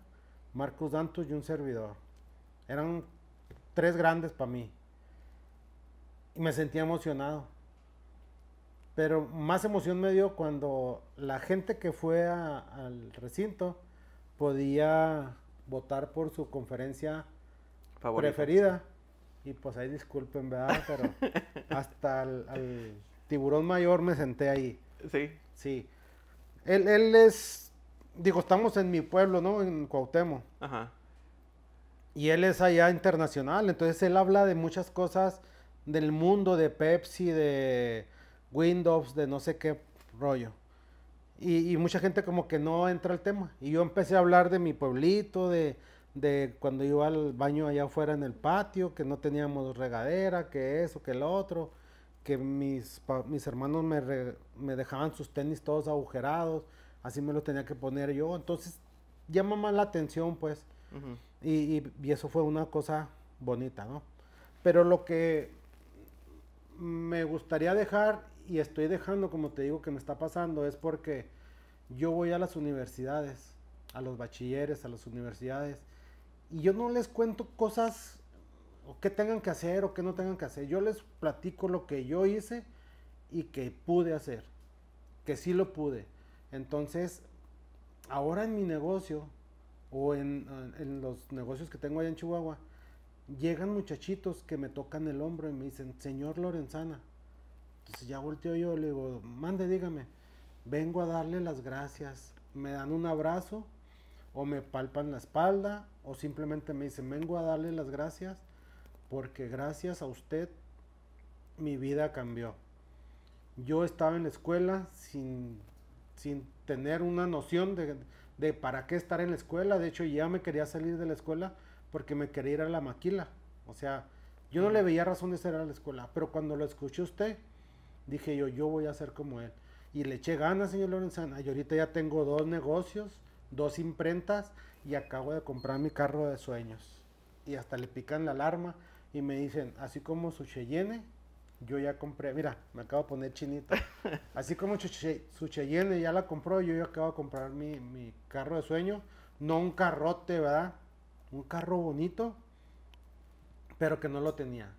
A: Marcus Dantus y un servidor. Eran tres grandes para mí me sentía emocionado. Pero más emoción me dio cuando la gente que fue al recinto podía votar por su conferencia preferida. Y pues ahí disculpen, ¿verdad? Pero hasta el tiburón mayor me senté ahí. Sí. Sí. Él, él es, digo, estamos en mi pueblo, ¿no? En Cuauhtémoc. Ajá. Y él es allá internacional, entonces él habla de muchas cosas del mundo de Pepsi, de Windows, de no sé qué rollo. Y, mucha gente como que no entra al tema. Y yo empecé a hablar de mi pueblito, de, de cuando iba al baño allá afuera en el patio, que no teníamos regadera, que eso, que el otro, que mis, mis hermanos me, me dejaban sus tenis todos agujerados, así me los tenía que poner yo. Entonces llama más la atención, pues. y, y, y, eso fue una cosa bonita, ¿no? Pero lo que me gustaría dejar y estoy dejando, como te digo, que me está pasando, es porque yo voy a las universidades, a los bachilleres, a las universidades, y yo no les cuento cosas o que tengan que hacer o que no tengan que hacer. Yo les platico lo que yo hice y que pude hacer, que sí lo pude. Entonces, ahora en mi negocio o en, en los negocios que tengo allá en Chihuahua, llegan muchachitos que me tocan el hombro y me dicen, señor Lorenzana. Entonces ya volteo yo, le digo, mande, dígame, vengo a darle las gracias. Me dan un abrazo o me palpan la espalda o simplemente me dicen, vengo a darle las gracias porque gracias a usted mi vida cambió. Yo estaba en la escuela sin, tener una noción de para qué estar en la escuela. De hecho, ya me quería salir de la escuela porque me quería ir a la maquila. O sea, yo no le veía razón de ser a la escuela, pero cuando lo escuché usted, dije yo, yo voy a ser como él. Y le eché ganas, señor Lorenzana. Y ahorita ya tengo dos negocios, dos imprentas y acabo de comprar mi carro de sueños. Y hasta le pican la alarma y me dicen, así como su Cheyenne, yo ya compré, mira, me acabo de poner chinita. Así como su Cheyenne ya la compró, yo ya acabo de comprar mi, carro de sueño. No un carrote, ¿verdad? un carro bonito, pero que no lo tenía.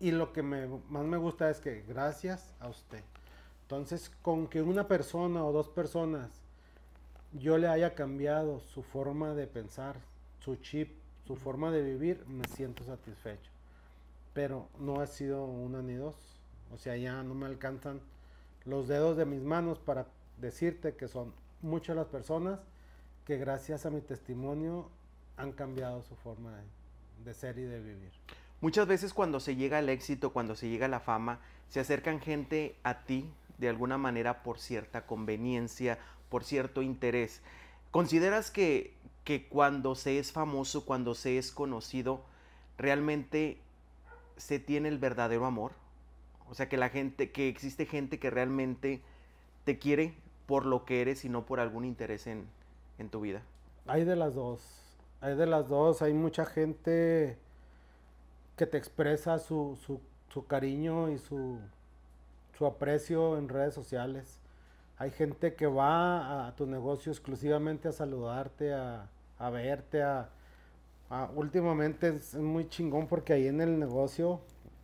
A: Y lo que más me gusta es que gracias a usted. Entonces, con que una persona o dos personas yo le haya cambiado su forma de pensar, su chip, su forma de vivir, me siento satisfecho. Pero no ha sido una ni dos. O sea, ya no me alcanzan los dedos de mis manos para decirte que son muchas las personas que gracias a mi testimonio han cambiado su forma de, ser y de vivir.
B: Muchas veces cuando se llega al éxito, cuando se llega a la fama, se acercan gente a ti de alguna manera por cierta conveniencia, por cierto interés. ¿Consideras que, que cuando se es famoso, cuando se es conocido, realmente se tiene el verdadero amor? O sea, que la gente, que existe gente que realmente te quiere por lo que eres y no por algún interés en, en tu vida.
A: Hay de las dos hay de las dos, hay mucha gente que te expresa su, cariño y su, aprecio en redes sociales. Hay gente que va a tu negocio exclusivamente a saludarte, a, verte, a, Últimamente es muy chingón porque ahí en el negocio,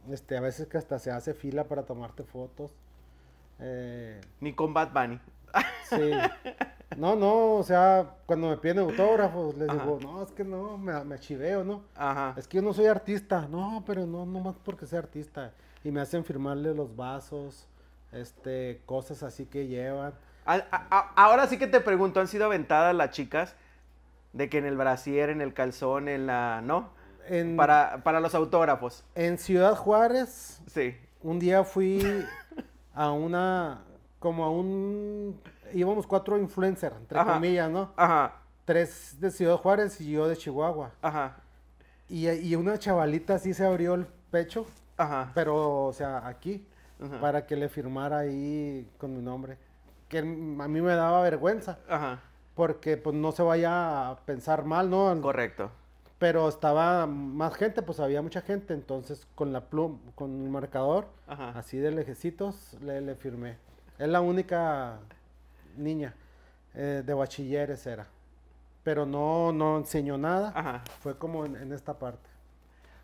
A: este, a veces que hasta se hace fila para tomarte fotos. Eh, Ni con Bunny. Sí. No, no, o sea, cuando me piden autógrafos, les digo, no, es que no, me, me ¿no? Ajá. Es que yo no soy artista, no, pero no, no más porque sea artista. Y me hacen firmarle los vasos, este, cosas así que llevan. ahora sí que te pregunto, ¿han sido aventadas las chicas? De que en
B: el brasier, en el calzón, en la, ¿no? En, para, para los autógrafos.
A: En Ciudad Juárez. Sí. Un día fui a una, como a un íbamos cuatro influencers, entre comillas, ¿no? Ajá. Tres de Ciudad Juárez y yo de Chihuahua. Ajá. Y, una chavalita sí se abrió el pecho. Ajá. Pero, o sea, aquí. Para que le firmara ahí con mi nombre. Que a mí me daba vergüenza. Ajá. Porque, pues, no se vaya a pensar mal, ¿no? Correcto pero estaba más gente, pues había mucha gente, entonces con la pluma, con un marcador, así de lejecitos, le, le, firmé. Es la única niña, eh, de bachilleres era. Pero no, no enseñó nada. Fue como en, esta parte.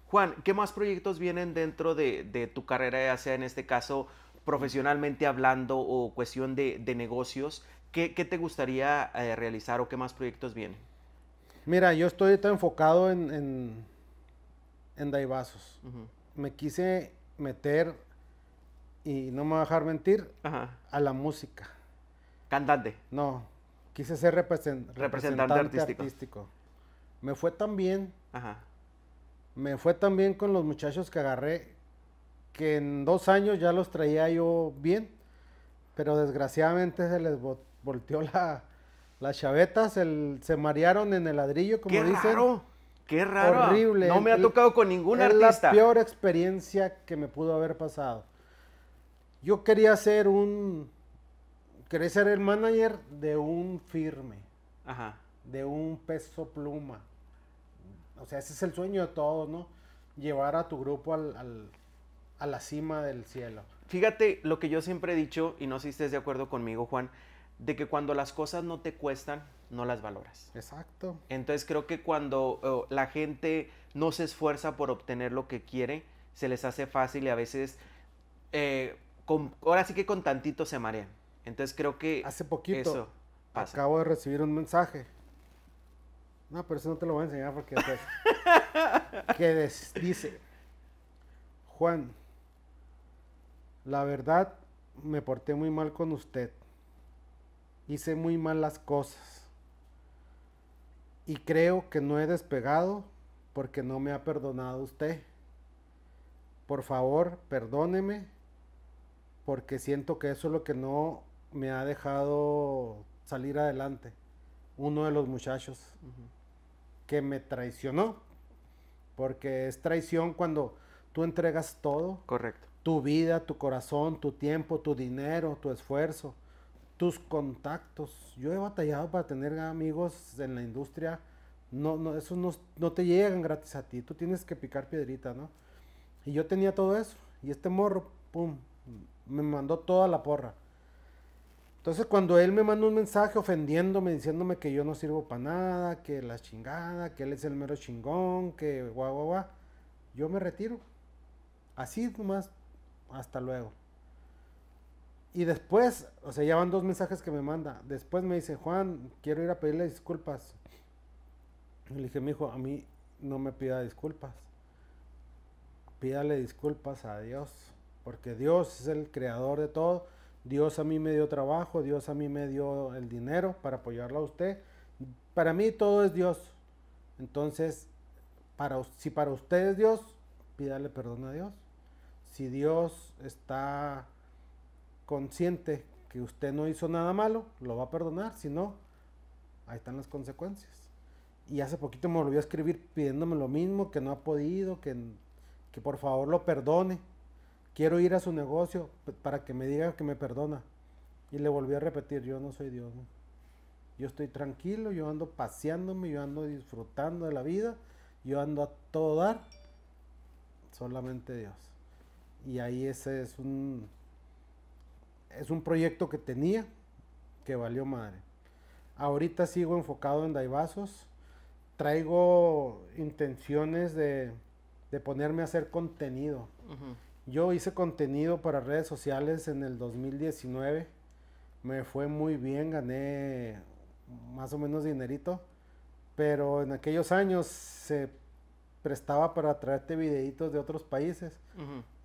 A: Juan, ¿qué más proyectos vienen
B: dentro de, tu carrera, ya sea en este caso profesionalmente hablando o cuestión de, negocios? ¿Qué, te gustaría eh, realizar o qué más proyectos vienen?
A: Mira, yo estoy enfocado en, en, en Daibazos. Me quise meter, y no me voy a dejar mentir, a la música. Cantante. No, quise ser representante, artístico. Me fue tan bien. Ajá. Me fue tan bien con los muchachos que agarré que en dos años ya los traía yo bien, pero desgraciadamente se les volteó la, las chavetas, se marearon en el ladrillo, como ¡Qué dicen. Raro, ¡Qué raro! Horrible. No me ha tocado con ningún artista. Es la peor experiencia que me pudo haber pasado. Yo quería ser un querés ser el manager de un firme, Ajá. de un peso pluma. O sea, ese es el sueño de todos, ¿no? Llevar a tu grupo al, al, a la cima del cielo.
B: Fíjate lo que yo siempre he dicho, y no sé si estés de acuerdo conmigo, Juan, de que cuando las cosas no te cuestan, no las valoras. Exacto. Entonces creo que cuando eh, la gente no se esfuerza por obtener lo que quiere, se les hace fácil y a veces, eh, ahora sí que con tantito se marean. Entonces creo que...
A: Hace poquito acabo de recibir un mensaje. No, pero eso no te lo voy a enseñar porque... Entonces, que dice, Juan, la verdad me porté muy mal con usted. Hice muy mal las cosas. Y creo que no he despegado porque no me ha perdonado usted. Por favor, perdóneme porque siento que eso es lo que no me ha dejado salir adelante. Uno de los muchachos que me traicionó, porque es traición cuando tú entregas todo. Correcto. Tu vida, tu corazón, tu tiempo, tu dinero, tu esfuerzo, tus contactos. Yo he batallado para tener amigos en la industria. No, no, esos no, no te llegan gratis a ti. Tú tienes que picar piedrita, ¿no? Y yo tenía todo eso. Y este morro, pum, me mandó toda la porra. Entonces cuando él me manda un mensaje ofendiéndome, diciéndome que yo no sirvo para nada, que la chingada, que él es el mero chingón, que guau, guau, guau, yo me retiro. Así nomás, hasta luego. Y después, o sea, ya van dos mensajes que me manda. Después me dice, Juan, quiero ir a pedirle disculpas. Y le dije, mi hijo, a mí no me pida disculpas. Pídale disculpas a Dios, porque Dios es el creador de todo Dios a mí me dio trabajo, Dios a mí me dio el dinero para apoyarlo a usted. Para mí todo es Dios. Entonces, si para usted es Dios, pídale perdón a Dios. Si Dios está consciente que usted no hizo nada malo, lo va a perdonar. Si no, ahí están las consecuencias. Y hace poquito me volvió a escribir pidiéndome lo mismo, que no ha podido, que por favor lo perdone quiero ir a su negocio para que me diga que me perdona. Y le volví a repetir, yo no soy Dios. Yo estoy tranquilo, yo ando paseándome, yo ando disfrutando de la vida, yo ando a todo dar, solamente Dios. Y ahí ese es un, es un proyecto que tenía que valió madre. Ahorita sigo enfocado en Daibazos. Traigo intenciones de, de ponerme a hacer contenido. Yo hice contenido para redes sociales en el 2019. Me fue muy bien, gané más o menos dinerito. Pero en aquellos años se prestaba para traerte videitos de otros países.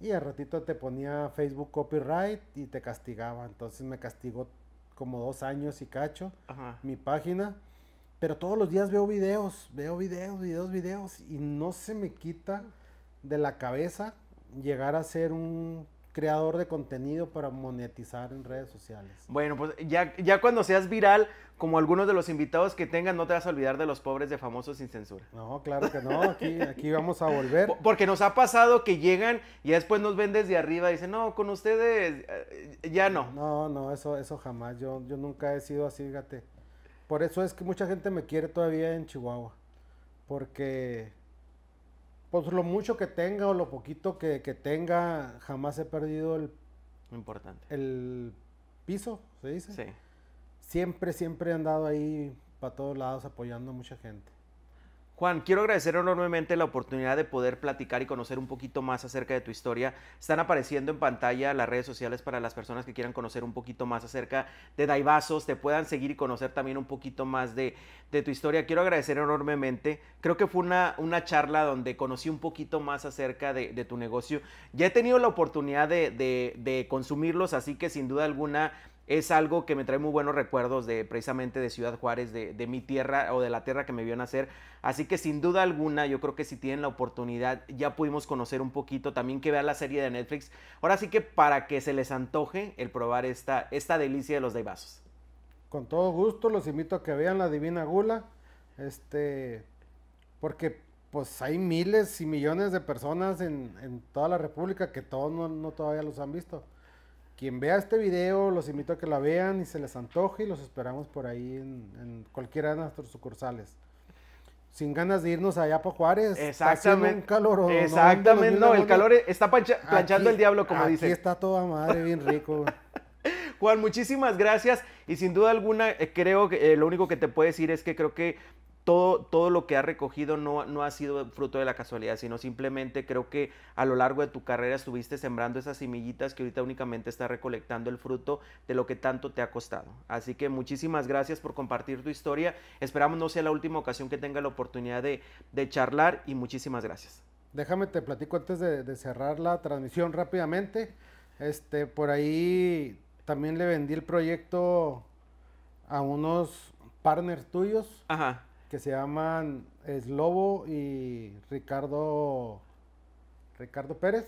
A: Y al ratito te ponía Facebook copyright y te castigaba. Entonces me castigó como dos años y cacho mi página. Pero todos los días veo videos, veo videos, videos, videos. Y no se me quita de la cabeza llegar a ser un creador de contenido para monetizar en redes sociales.
B: Bueno, pues ya, ya cuando seas viral, como algunos de los invitados que tengan, no te vas a olvidar de los pobres de famosos sin censura.
A: No, claro que no, aquí, aquí vamos a volver.
B: Porque nos ha pasado que llegan
A: y después nos ven desde arriba y dicen, no, con ustedes eh, ya no. No, no, eso, eso jamás, yo, yo nunca he sido así, fíjate. Por eso es que mucha gente me quiere todavía en Chihuahua, porque pues lo mucho que tenga o lo poquito que, tenga, jamás he perdido el... Importante. El piso, ¿se dice? Sí. Siempre, siempre he andado ahí para todos lados apoyando a mucha gente.
B: Juan, quiero agradecer enormemente la oportunidad de poder platicar y conocer un poquito más acerca de tu historia. Están apareciendo en pantalla las redes sociales para las personas que quieran conocer un poquito más acerca de Daivasos, te puedan seguir y conocer también un poquito más de, de tu historia. Quiero agradecer enormemente. Creo que fue una, una charla donde conocí un poquito más acerca de, tu negocio. Ya he tenido la oportunidad de, de, de consumirlos, así que sin duda alguna es algo que me trae muy buenos recuerdos de precisamente de Ciudad Juárez, de, mi tierra o de la tierra que me vio nacer. Así que sin duda alguna, yo creo que si tienen la oportunidad, ya pudimos conocer un poquito, también que vean la serie de Netflix. Ahora sí que para que se les antoje el probar esta, esta delicia de los
A: daibazos. Con todo gusto, los invito a que vean la Divina Gula, este, porque pues hay miles y millones de personas en, toda la República que todos no todavía los han visto. Quien vea este video, los invito a que la vean y se les antoje y los esperamos por ahí en, cualquiera de nuestros sucursales sin ganas de irnos allá para Juárez. Exactamente. Un calor, Exactamente, no, el calor está
B: planchando el diablo, como dice. Aquí
A: está toda madre, bien rico.
B: Juan, muchísimas gracias y sin duda alguna eh, creo que eh, lo único que te puedo decir es que creo que todo, lo que ha recogido no, no ha sido fruto de la casualidad, sino simplemente creo que a lo largo de tu carrera estuviste sembrando esas semillitas que ahorita únicamente está recolectando el fruto de lo que tanto te ha costado. Así que muchísimas gracias por compartir tu historia. Esperamos no sea la última ocasión que tenga la oportunidad de, charlar y muchísimas gracias.
A: Déjame te platico antes de, de cerrar la transmisión rápidamente. Este, por ahí también le vendí el proyecto a unos partners tuyos. Ajá que se llaman Slobo y Ricardo Ricardo Pérez.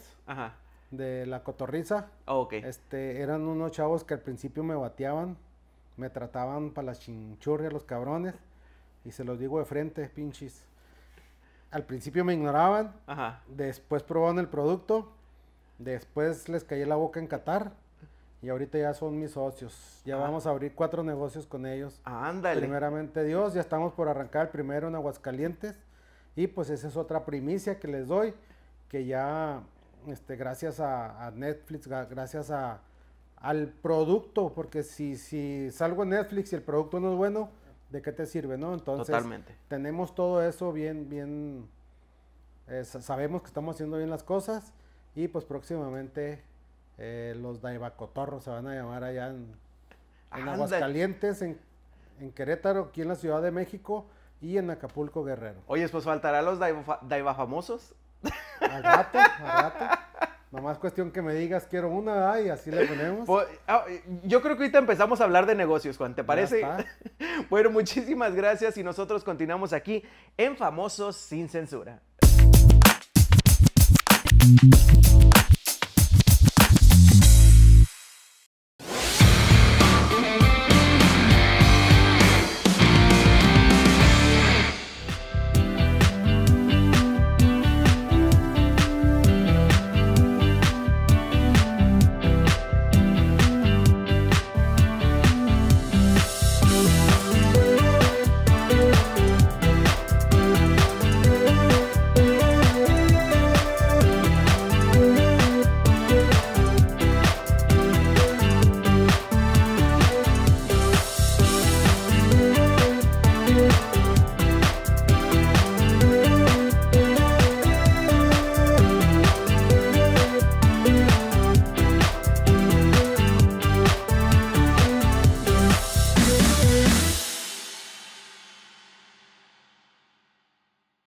A: De La Cotorriza. Oh, este, eran unos chavos que al principio me bateaban, me trataban para las chinchurrias los cabrones y se los digo de frente, pinches. Al principio me ignoraban, después probaban el producto, después les caí la boca en Qatar y ahorita ya son mis socios. Ya ah. vamos a abrir cuatro negocios con ellos. ándale. Primeramente Dios, ya estamos por arrancar primero en Aguascalientes. Y pues esa es otra primicia que les doy, que ya este, gracias a, Netflix, gracias a, al producto, porque si, si salgo en Netflix y el producto no es bueno, ¿de qué te sirve? ¿no? Entonces, Totalmente. tenemos todo eso bien, bien, eh, sabemos que estamos haciendo bien las cosas y pues próximamente eh, los los Daibacotorros se van a llamar allá en, Aguascalientes, en, en, Querétaro, aquí en la Ciudad de México y en Acapulco Guerrero.
B: Oye, pues faltará los daiba, famosos. Al rato,
A: Nomás cuestión que me digas, quiero una, y así le ponemos. Pues,
B: ah, yo creo que ahorita empezamos a hablar de negocios, Juan, ¿te parece? bueno, muchísimas gracias y nosotros continuamos aquí en Famosos Sin Censura.